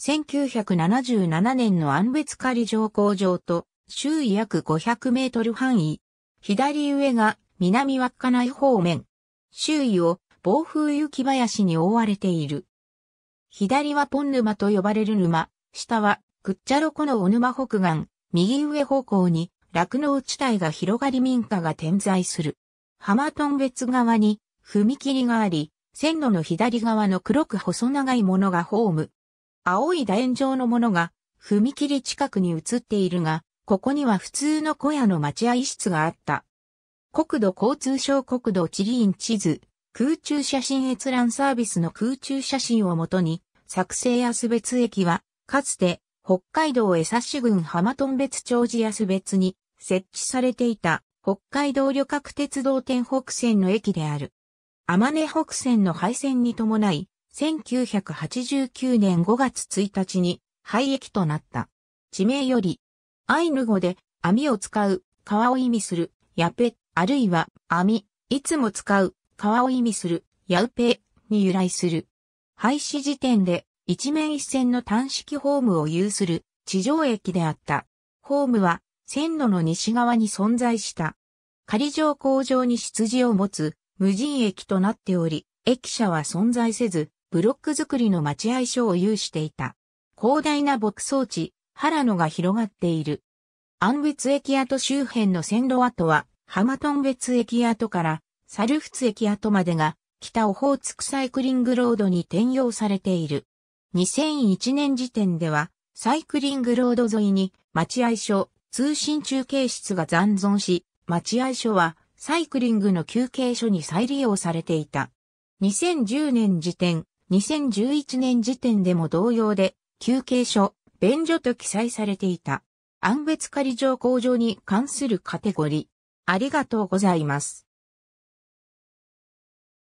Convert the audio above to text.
1977年の安別仮乗降場と、周囲約500メートル範囲。左上が南稚内方面。周囲を暴風雪林に覆われている。左はポン沼と呼ばれる沼、下はクッチャロコのお沼北岸、右上方向に落農地帯が広がり民家が点在する。浜頓別側に踏切があり、線路の左側の黒く細長いものがホーム。青い楕円状のものが、踏切近くに映っているが、ここには普通の小屋の待合室があった。国土交通省国土地理院地図、空中写真閲覧サービスの空中写真をもとに、作成安別駅は、かつて、北海道江差郡浜頓別町寺安別に設置されていた北海道旅客鉄道天北線の駅である。天根北線の廃線に伴い、1989年5月1日に廃駅となった。地名より、アイヌ語で網を使う、川を意味する、ヤペ、あるいは網、いつも使う、川を意味する、ヤウペに由来する。廃止時点で一面一線の単式ホームを有する地上駅であった。ホームは線路の西側に存在した。仮上工場に羊を持つ無人駅となっており、駅舎は存在せず、ブロック作りの待合所を有していた。広大な牧草地、原野が広がっている。安別駅跡周辺の線路跡は、浜頓別駅跡から猿ツ駅跡までが、北オホーツクサイクリングロードに転用されている。2001年時点では、サイクリングロード沿いに待合所、通信中継室が残存し、待合所はサイクリングの休憩所に再利用されていた。2010年時点、2011年時点でも同様で、休憩所、便所と記載されていた。安別仮上工場に関するカテゴリー。ありがとうございます。